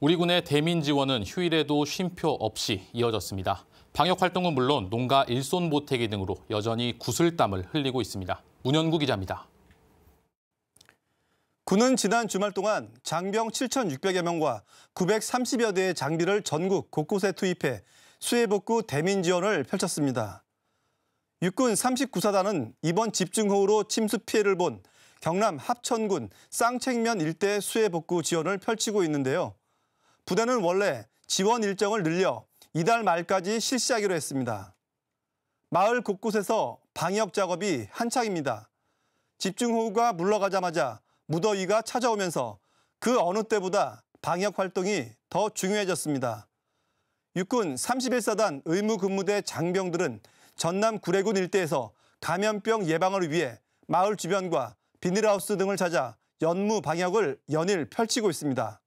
우리 군의 대민 지원은 휴일에도 쉼표 없이 이어졌습니다. 방역 활동은 물론 농가 일손 보태기 등으로 여전히 구슬땀을 흘리고 있습니다. 문현구 기자입니다. 군은 지난 주말 동안 장병 7,600여 명과 930여 대의 장비를 전국 곳곳에 투입해 수해복구 대민 지원을 펼쳤습니다. 육군 39사단은 이번 집중호우로 침수 피해를 본 경남 합천군 쌍책면 일대 수해복구 지원을 펼치고 있는데요. 부대는 원래 지원 일정을 늘려 이달 말까지 실시하기로 했습니다. 마을 곳곳에서 방역 작업이 한창입니다. 집중호우가 물러가자마자 무더위가 찾아오면서 그 어느 때보다 방역 활동이 더 중요해졌습니다. 육군 31사단 의무근무대 장병들은 전남 구례군 일대에서 감염병 예방을 위해 마을 주변과 비닐하우스 등을 찾아 연무 방역을 연일 펼치고 있습니다.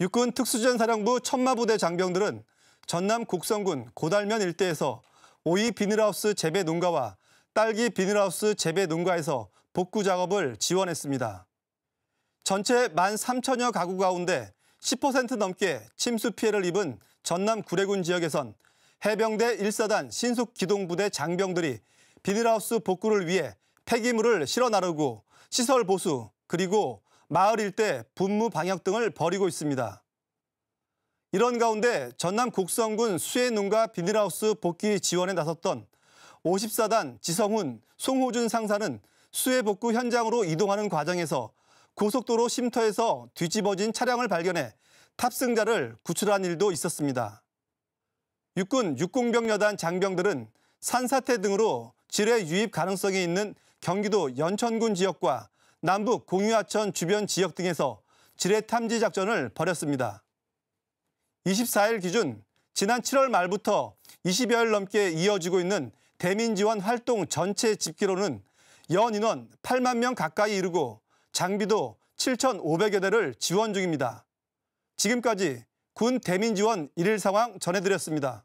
육군 특수전사령부 천마부대 장병들은 전남 곡성군 고달면 일대에서 오이 비닐하우스 재배 농가와 딸기 비닐하우스 재배 농가에서 복구 작업을 지원했습니다. 전체 1만 3천여 가구 가운데 10% 넘게 침수 피해를 입은 전남 구례군 지역에선 해병대 1사단 신속기동부대 장병들이 비닐하우스 복구를 위해 폐기물을 실어 나르고 시설 보수 그리고 마을 일대 분무 방역 등을 벌이고 있습니다. 이런 가운데 전남 곡성군 수해 농가 비닐하우스 복귀 지원에 나섰던 54단 지성훈, 송호준 상사는 수해 복구 현장으로 이동하는 과정에서 고속도로 쉼터에서 뒤집어진 차량을 발견해 탑승자를 구출한 일도 있었습니다. 육군 육공병여단 장병들은 산사태 등으로 지뢰 유입 가능성이 있는 경기도 연천군 지역과 남북 공유하천 주변 지역 등에서 지뢰 탐지 작전을 벌였습니다. 24일 기준 지난 7월 말부터 20여일 넘게 이어지고 있는 대민 지원 활동 전체 집기로는 연 인원 8만 명 가까이 이르고 장비도 7,500여 대를 지원 중입니다. 지금까지 군 대민 지원 일일 상황 전해드렸습니다.